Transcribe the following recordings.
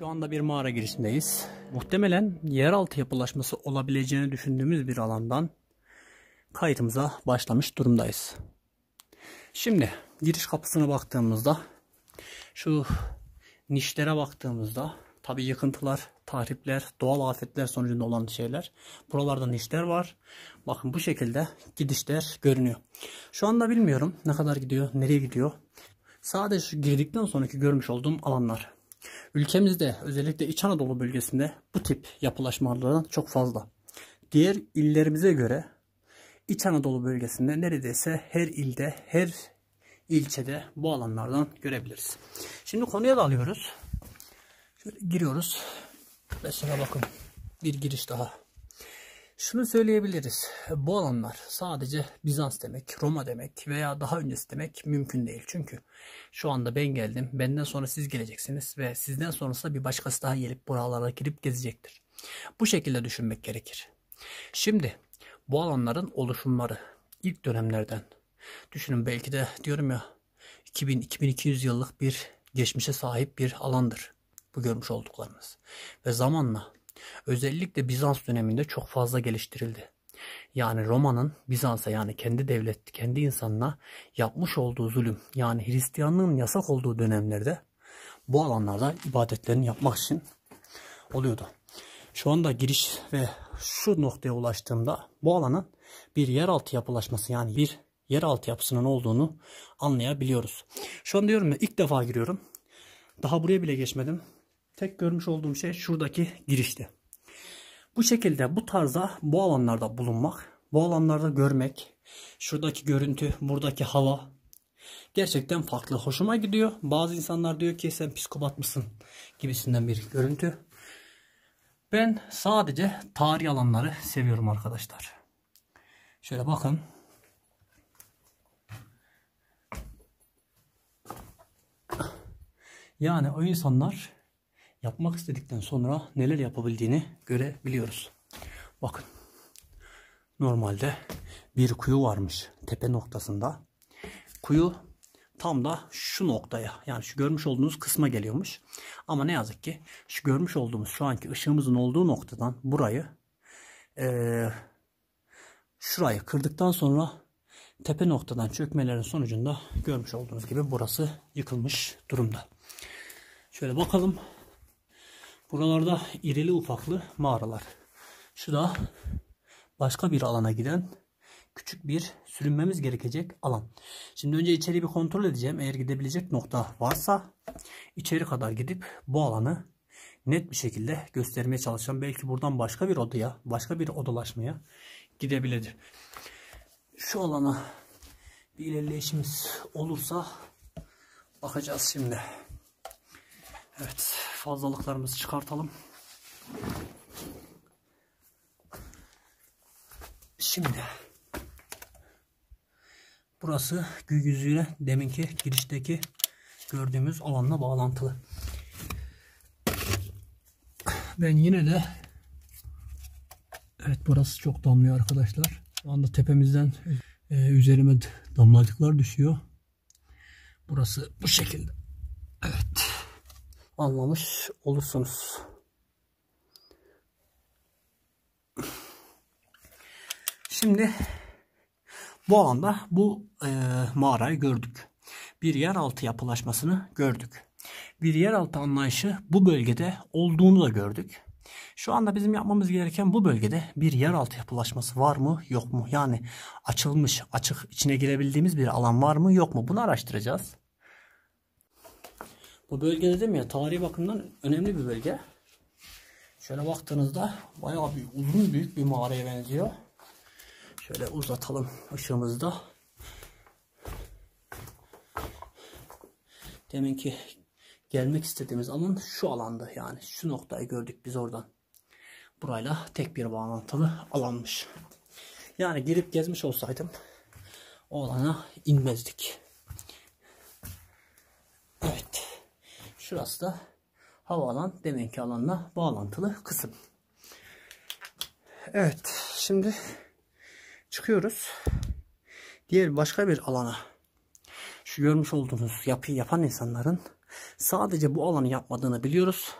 Şu anda bir mağara girişindeyiz. Muhtemelen yeraltı yapılaşması olabileceğini düşündüğümüz bir alandan kayıtımıza başlamış durumdayız. Şimdi giriş kapısına baktığımızda şu nişlere baktığımızda tabi yıkıntılar, tahripler, doğal afetler sonucunda olan şeyler. Buralarda nişler var. Bakın bu şekilde gidişler görünüyor. Şu anda bilmiyorum ne kadar gidiyor, nereye gidiyor. Sadece girdikten sonraki görmüş olduğum alanlar. Ülkemizde özellikle İç Anadolu bölgesinde bu tip yapılaşmalardan çok fazla. Diğer illerimize göre İç Anadolu bölgesinde neredeyse her ilde, her ilçede bu alanlardan görebiliriz. Şimdi konuya dalıyoruz. Da Şöyle giriyoruz. Mesela bakın bir giriş daha. Şunu söyleyebiliriz. Bu alanlar sadece Bizans demek, Roma demek veya daha öncesi demek mümkün değil. Çünkü şu anda ben geldim, benden sonra siz geleceksiniz ve sizden sonrası bir başkası daha gelip buralara girip gezecektir. Bu şekilde düşünmek gerekir. Şimdi bu alanların oluşumları ilk dönemlerden düşünün belki de diyorum ya 2000-2200 yıllık bir geçmişe sahip bir alandır bu görmüş olduklarımız. Ve zamanla Özellikle Bizans döneminde çok fazla geliştirildi. Yani Roma'nın Bizans'a yani kendi devlet, kendi insanına yapmış olduğu zulüm yani Hristiyanlığın yasak olduğu dönemlerde bu alanlarda ibadetlerini yapmak için oluyordu. Şu anda giriş ve şu noktaya ulaştığımda bu alanın bir yeraltı yapılaşması yani bir yeraltı yapısının olduğunu anlayabiliyoruz. Şu an diyorum ya ilk defa giriyorum. Daha buraya bile geçmedim. Tek görmüş olduğum şey şuradaki girişti. Bu şekilde bu tarzda bu alanlarda bulunmak, bu alanlarda görmek, şuradaki görüntü, buradaki hava gerçekten farklı. Hoşuma gidiyor. Bazı insanlar diyor ki sen psikopat mısın gibisinden bir görüntü. Ben sadece tarih alanları seviyorum arkadaşlar. Şöyle bakın. Yani o insanlar yapmak istedikten sonra neler yapabildiğini görebiliyoruz. Bakın normalde bir kuyu varmış tepe noktasında. Kuyu tam da şu noktaya yani şu görmüş olduğunuz kısma geliyormuş. Ama ne yazık ki şu görmüş olduğumuz şu anki ışığımızın olduğu noktadan burayı ee, şurayı kırdıktan sonra tepe noktadan çökmelerin sonucunda görmüş olduğunuz gibi burası yıkılmış durumda. Şöyle bakalım. Buralarda irili ufaklı mağaralar. Şu da başka bir alana giden küçük bir sürünmemiz gerekecek alan. Şimdi önce içeri bir kontrol edeceğim. Eğer gidebilecek nokta varsa içeri kadar gidip bu alanı net bir şekilde göstermeye çalışacağım. Belki buradan başka bir odaya, başka bir odalaşmaya gidebilir. Şu alana bir ilerleyişimiz olursa bakacağız şimdi. Evet fazlalıklarımızı çıkartalım. Şimdi burası gül yüzüğüyle deminki girişteki gördüğümüz alanla bağlantılı. Ben yine de evet burası çok damlıyor arkadaşlar. Şu anda tepemizden e, üzerime damlacıklar düşüyor. Burası bu şekilde anlamış olursunuz. Şimdi bu anda bu e, mağarayı gördük. Bir yeraltı yapılaşmasını gördük. Bir yeraltı anlayışı bu bölgede olduğunu da gördük. Şu anda bizim yapmamız gereken bu bölgede bir yeraltı yapılaşması var mı yok mu? Yani açılmış açık içine girebildiğimiz bir alan var mı yok mu? Bunu araştıracağız. Bu bölge dedim ya tarihi bakımdan önemli bir bölge. Şöyle baktığınızda bayağı bir uzun büyük bir mağaraya benziyor. Şöyle uzatalım ışığımızda. Demin ki gelmek istediğimiz alan şu alanda yani şu noktayı gördük biz oradan. Burayla tek bir bağlantılı alanmış. Yani girip gezmiş olsaydım o alana inmezdik. Şurası da havaalan deminki alanla bağlantılı kısım. Evet şimdi çıkıyoruz. Diğer başka bir alana. Şu görmüş olduğunuz yapıyı yapan insanların sadece bu alanı yapmadığını biliyoruz.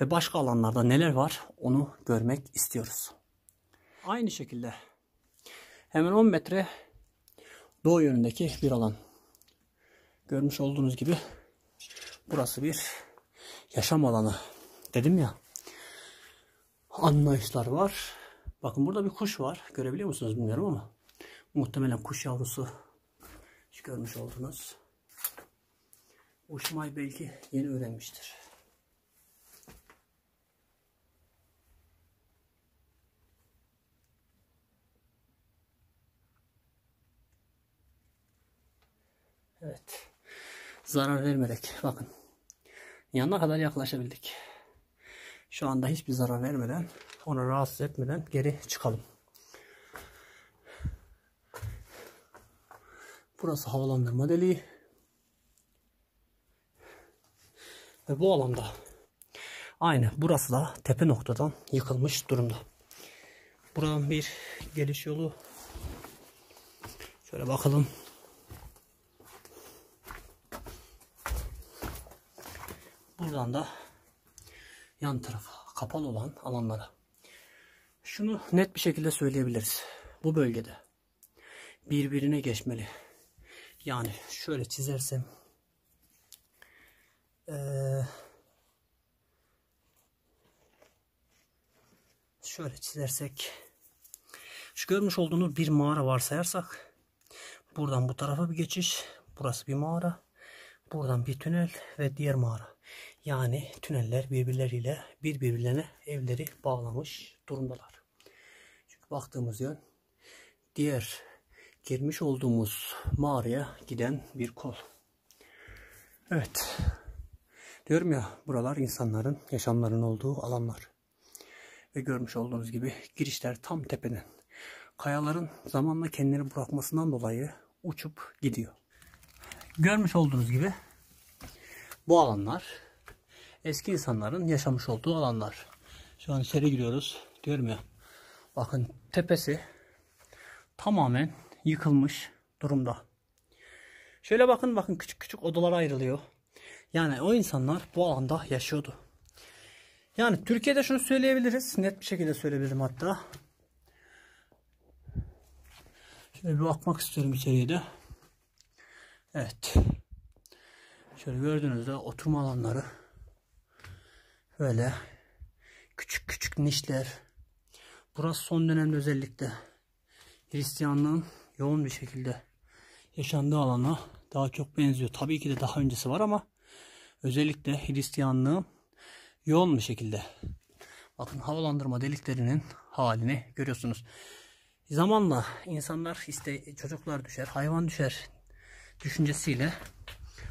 Ve başka alanlarda neler var onu görmek istiyoruz. Aynı şekilde hemen 10 metre doğu yönündeki bir alan. Görmüş olduğunuz gibi Burası bir yaşam alanı. Dedim ya. Anlayışlar var. Bakın burada bir kuş var. Görebiliyor musunuz bilmiyorum ama. Muhtemelen kuş yavrusu. Hiç görmüş oldunuz. Uşmay belki yeni öğrenmiştir. zarar vermedik. Bakın. Yanına kadar yaklaşabildik. Şu anda hiçbir zarar vermeden, onu rahatsız etmeden geri çıkalım. Burası havalandırma deliği. Ve bu alanda aynı burası da tepe noktadan yıkılmış durumda. Buranın bir geliş yolu şöyle bakalım. Buradan da yan tarafa kapalı olan alanlara. Şunu net bir şekilde söyleyebiliriz. Bu bölgede birbirine geçmeli. Yani şöyle çizersem şöyle çizersek şu görmüş olduğunuz bir mağara varsayarsak buradan bu tarafa bir geçiş burası bir mağara buradan bir tünel ve diğer mağara yani tüneller birbirleriyle birbirlerine evleri bağlamış durumdalar. Çünkü baktığımız yön diğer girmiş olduğumuz mağaraya giden bir kol. Evet. Diyorum ya buralar insanların yaşamlarının olduğu alanlar. Ve görmüş olduğunuz gibi girişler tam tepeden. Kayaların zamanla kendini bırakmasından dolayı uçup gidiyor. Görmüş olduğunuz gibi bu alanlar eski insanların yaşamış olduğu alanlar. Şu an içeri giriyoruz. Diyorum ya. Bakın tepesi tamamen yıkılmış durumda. Şöyle bakın bakın küçük küçük odalara ayrılıyor. Yani o insanlar bu alanda yaşıyordu. Yani Türkiye'de şunu söyleyebiliriz. Net bir şekilde söyleyebilirim hatta. Şöyle bir bakmak istiyorum içeriye de. Evet. Şöyle gördüğünüzde oturma alanları Böyle küçük küçük nişler. Burası son dönemde özellikle Hristiyanlığın yoğun bir şekilde yaşandığı alana daha çok benziyor. Tabii ki de daha öncesi var ama özellikle Hristiyanlığın yoğun bir şekilde bakın havalandırma deliklerinin halini görüyorsunuz. Zamanla insanlar işte çocuklar düşer, hayvan düşer düşüncesiyle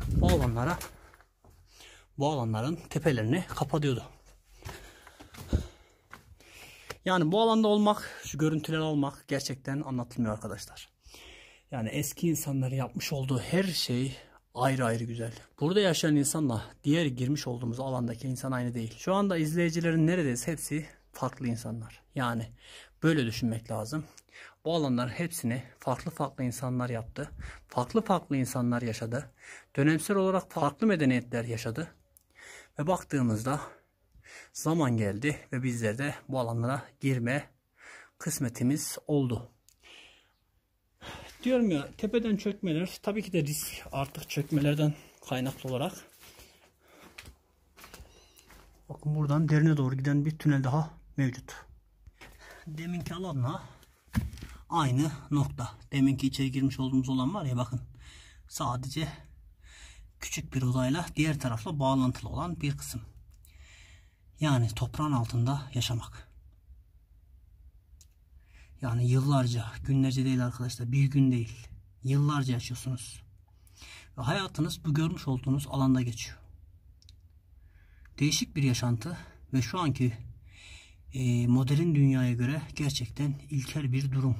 bu alanlara bu alanların tepelerini kapatıyordu. Yani bu alanda olmak, şu görüntüler olmak gerçekten anlatılmıyor arkadaşlar. Yani eski insanları yapmış olduğu her şey ayrı ayrı güzel. Burada yaşayan insanla diğer girmiş olduğumuz alandaki insan aynı değil. Şu anda izleyicilerin neredeyse hepsi farklı insanlar. Yani böyle düşünmek lazım. Bu alanların hepsini farklı farklı insanlar yaptı. Farklı farklı insanlar yaşadı. Dönemsel olarak farklı medeniyetler yaşadı. Ve baktığımızda zaman geldi ve bizler de bu alanlara girme kısmetimiz oldu. Diyorum ya tepeden çökmeler tabii ki de risk artık çökmelerden kaynaklı olarak. Bakın buradan derine doğru giden bir tünel daha mevcut. Deminki alanla aynı nokta. Deminki içeri girmiş olduğumuz olan var ya bakın. Sadece küçük bir odayla diğer tarafla bağlantılı olan bir kısım. Yani toprağın altında yaşamak. Yani yıllarca, günlerce değil arkadaşlar, bir gün değil. Yıllarca yaşıyorsunuz. Ve hayatınız bu görmüş olduğunuz alanda geçiyor. Değişik bir yaşantı ve şu anki e, modern dünyaya göre gerçekten ilkel bir durum.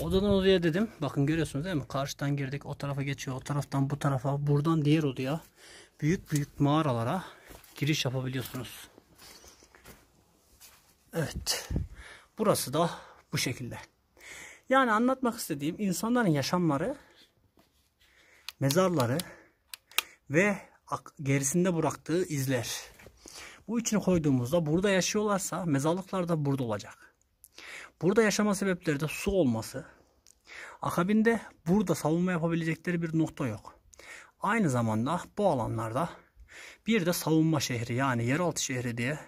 Odadan odaya dedim. Bakın görüyorsunuz değil mi? Karşıdan girdik. O tarafa geçiyor. O taraftan bu tarafa. Buradan diğer odaya. Büyük büyük mağaralara giriş yapabiliyorsunuz. Evet. Burası da bu şekilde. Yani anlatmak istediğim insanların yaşamları, mezarları ve gerisinde bıraktığı izler. Bu içine koyduğumuzda burada yaşıyorlarsa mezarlıklar da burada olacak. Burada yaşama sebepleri de su olması. Akabinde burada savunma yapabilecekleri bir nokta yok. Aynı zamanda bu alanlarda bir de savunma şehri yani yeraltı şehri diye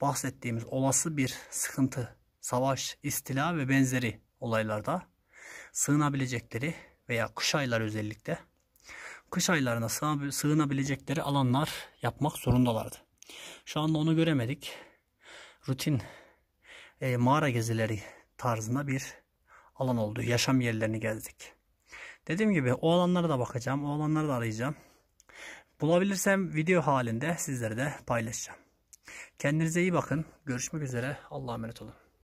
bahsettiğimiz olası bir sıkıntı, savaş, istila ve benzeri olaylarda sığınabilecekleri veya kış ayları özellikle kış aylarına sığınabilecekleri alanlar yapmak zorundalardı. Şu anda onu göremedik. Rutin e, mağara gezileri tarzında bir alan oldu. Yaşam yerlerini gezdik. Dediğim gibi o alanlara da bakacağım. O alanları da arayacağım. Bulabilirsem video halinde sizlere de paylaşacağım. Kendinize iyi bakın. Görüşmek üzere. Allah'a emanet olun.